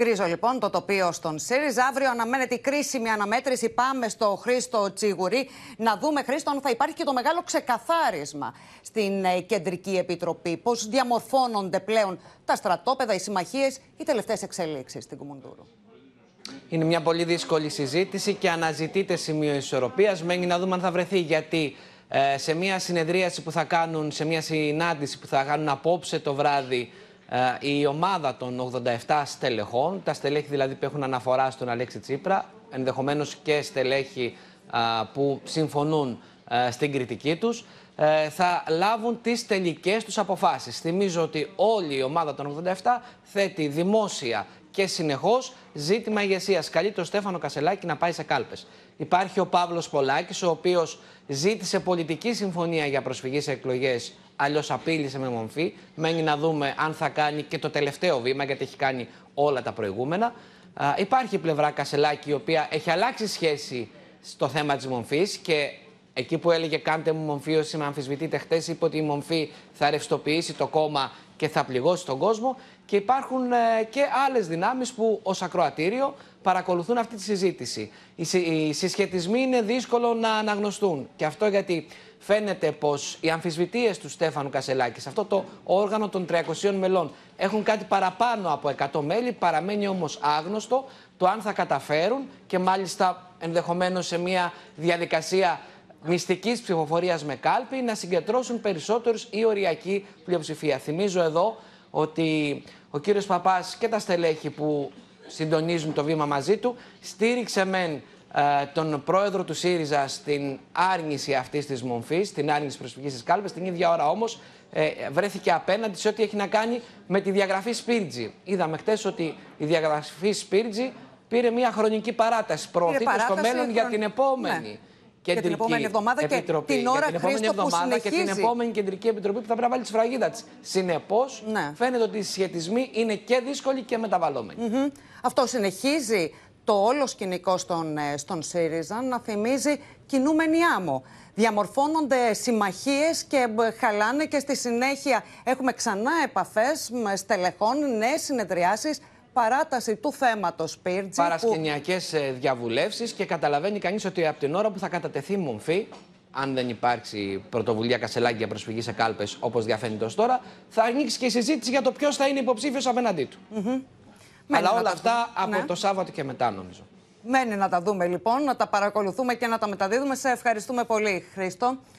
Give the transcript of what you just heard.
Γκρίζω λοιπόν το τοπίο στον ΣΥΡΙΖΑ. Αύριο αναμένεται η κρίσιμη αναμέτρηση. Πάμε στο Χρήστο Τσίγουρη να δούμε, Χρήστο, αν θα υπάρχει και το μεγάλο ξεκαθάρισμα στην ε, Κεντρική Επιτροπή. Πώς διαμορφώνονται πλέον τα στρατόπεδα, οι συμμαχίες, οι τελευταίες εξελίξεις στην Κουμουντούρου. Είναι μια πολύ δύσκολη συζήτηση και αναζητείται σημείο ισορροπίας. Μένει να δούμε αν θα βρεθεί. Γιατί ε, σε μια συνεδρίαση που θα κάνουν, σε μια συνάντηση που θα κάνουν απόψε το βράδυ ε, η ομάδα των 87 στελεχών, τα στελέχη δηλαδή που έχουν αναφορά στον Αλέξη Τσίπρα, ενδεχομένως και στελέχη που συμφωνούν ε, στην κριτική τους, ε, θα λάβουν τις τελικές τους αποφάσεις. Θυμίζω ότι όλη η ομάδα των 87 θέτει δημόσια και συνεχώς ζήτημα ηγεσίας. Καλεί το Στέφανο Κασελάκη να πάει σε κάλπες. Υπάρχει ο Παύλος Πολάκης, ο οποίος ζήτησε πολιτική συμφωνία για προσφυγή σε εκλογές, αλλιώς απείλησε με μορφή. Μένει να δούμε αν θα κάνει και το τελευταίο βήμα, γιατί έχει κάνει όλα τα προηγούμενα. υπάρχει η πλευρά Κασελάκη, η οποία έχει αλλάξει σχέση στο θέμα της μορφής και εκεί που έλεγε Κάντε μου μορφή, όσοι με αμφισβητείτε χθε είπε ότι η μορφή θα ρευστοποιήσει το κόμμα και θα πληγώσει τον κόσμο. Και υπάρχουν ε, και άλλες δυνάμεις που ως ακροατήριο παρακολουθούν αυτή τη συζήτηση. Οι συσχετισμοί είναι δύσκολο να αναγνωστούν. Και αυτό γιατί φαίνεται πως οι αμφισβητείε του Στέφανου Κασελάκης, αυτό το όργανο των 300 μελών, έχουν κάτι παραπάνω από 100 μέλη. Παραμένει όμως άγνωστο το αν θα καταφέρουν και μάλιστα ενδεχομένως σε μια διαδικασία μυστικής ψηφοφορίας με κάλπη να συγκεντρώσουν περισσότερους ή οριακή πλειοψηφία. Θυμίζω εδώ ότι ο κύριος Παπάς και τα στελέχη που συντονίζουν το βήμα μαζί του στήριξε μεν ε, τον πρόεδρο του ΣΥΡΙΖΑ στην άρνηση αυτής της μορφή, στην άρνηση προσφυγής τη κάλπη. Την ίδια ώρα όμως ε, βρέθηκε απέναντι σε ό,τι έχει να κάνει με τη διαγραφή Σπίρτζη. Είδαμε χτες ότι η διαγραφή Σπίρτζη πήρε μια χρονική παράταση. Προωθείται στο μέλλον για την επόμενη. Ναι και την επόμενη εβδομάδα και την ώρα και Και την επόμενη κεντρική επιτροπή που θα πρέπει να βάλει τη σφραγίδα της. Συνεπώς, ναι. φαίνεται ότι οι σχετισμοί είναι και δύσκολοι και μεταβαλλόμενοι. Αυτό συνεχίζει το όλο σκηνικό στον, ε, στον ΣΥΡΙΖΑ να θυμίζει κινούμενη άμμο. Διαμορφώνονται συμμαχίες και ε, χαλάνε και στη συνέχεια έχουμε ξανά επαφές με στελεχών, νέες συνεδριάσεις παράταση του θέματος Πίρτζη, Παρασκηνιακέ που... Ε, διαβουλεύσεις και καταλαβαίνει κανείς ότι από την ώρα που θα κατατεθεί μομφή, αν δεν υπάρξει πρωτοβουλία Κασελάκη για προσφυγή σε κάλπες όπως διαφαίνεται ως τώρα, θα ανοίξει και η συζήτηση για το ποιος θα είναι υποψήφιος απέναντί του. Αλλά όλα αυτά από ναι. το Σάββατο και μετά, νομίζω. Μένει να τα δούμε λοιπόν, να τα παρακολουθούμε και να τα μεταδίδουμε. Σε ευχαριστούμε πολύ, Χρήστο.